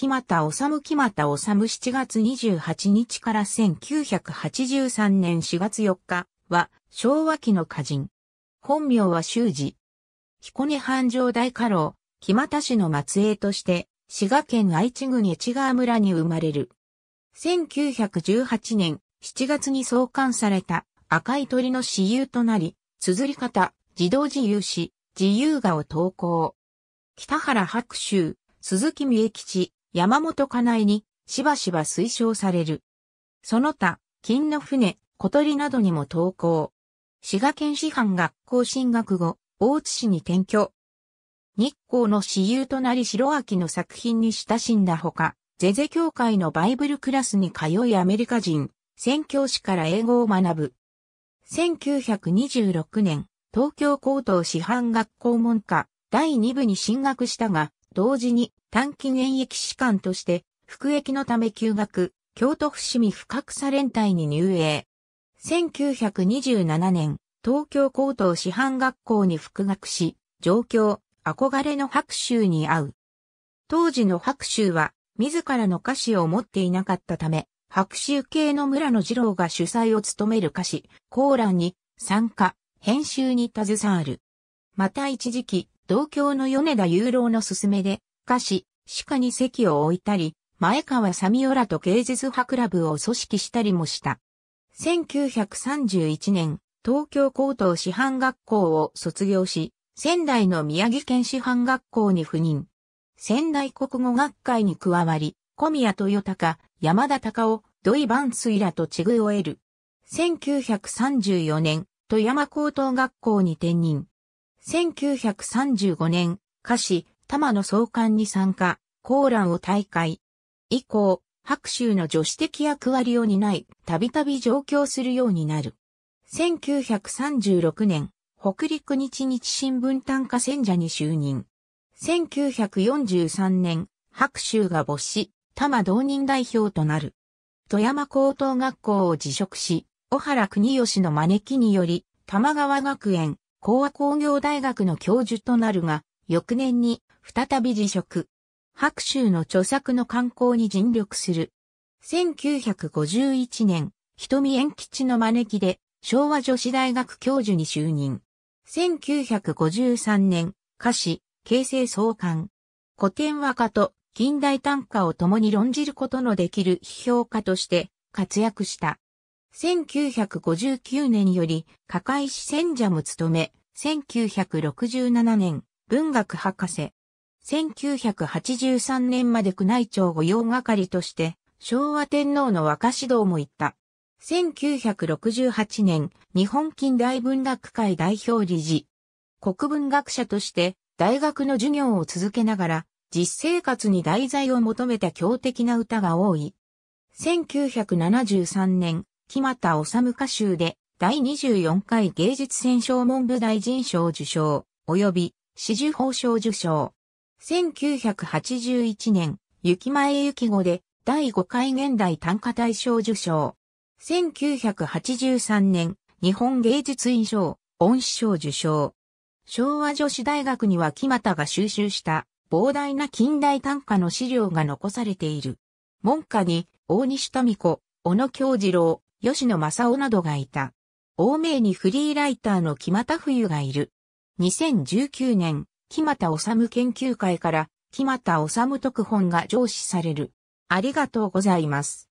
木又治木又治7月28日から1983年4月4日は昭和期の歌人。本名は修二。彦根繁盛大家老、木又市の末裔として、滋賀県愛知郡越川村に生まれる。1918年7月に創刊された赤い鳥の私有となり、綴り方、自動自由詩、自由画を投稿。北原白秋、鈴木美恵吉、山本かなにしばしば推奨される。その他、金の船、小鳥などにも投稿。滋賀県師範学校進学後、大津市に転居。日光の私有となり白秋の作品に親しんだほか、ゼゼ教会のバイブルクラスに通いアメリカ人、宣教師から英語を学ぶ。1926年、東京高等師範学校門下第2部に進学したが、同時に短期現役士官として、服役のため休学、京都伏見深草連隊に入営。1927年、東京高等師範学校に復学し、上京、憧れの白州に会う。当時の白州は、自らの歌詞を持っていなかったため、白州系の村野二郎が主催を務める歌詞、コーランに参加、編集に携わる。また一時期、同郷の米田雄郎の勧めで、しかし、鹿に席を置いたり、前川サミオラと芸術派クラブを組織したりもした。1931年、東京高等師範学校を卒業し、仙台の宮城県師範学校に赴任。仙台国語学会に加わり、小宮豊隆、山田隆夫、土井万水らとちぐを得る。1934年、富山高等学校に転任。1935年、歌詞、玉の創刊に参加、コーランを大会。以降、白州の女子的役割を担い、たびたび上京するようになる。1936年、北陸日日新聞単価選者に就任。1943年、白州が没し、多摩同人代表となる。富山高等学校を辞職し、小原国義の招きにより、玉川学園、高和工業大学の教授となるが、翌年に再び辞職。白州の著作の刊行に尽力する。1951年、瞳縁吉の招きで、昭和女子大学教授に就任。1953年、歌詞、形成創刊。古典和歌と近代短歌を共に論じることのできる批評家として活躍した。1959年より、加海し選者も務め、1967年、文学博士、1983年まで宮内庁御用係として、昭和天皇の若指導も行った。1968年、日本近代文学会代表理事。国文学者として、大学の授業を続けながら、実生活に題材を求めた強敵な歌が多い。1973年、木又治歌集で、第24回芸術戦勝文部大臣賞受賞、及び、四十法賞受賞。1981年、雪前雪子で第5回現代短歌大賞受賞。1983年、日本芸術院賞、恩師賞受賞。昭和女子大学には木又が収集した膨大な近代短歌の資料が残されている。門下に大西富子、小野京次郎、吉野正夫などがいた。大名にフリーライターの木又冬がいる。2019年、木又治研究会から木又治特本が上司される。ありがとうございます。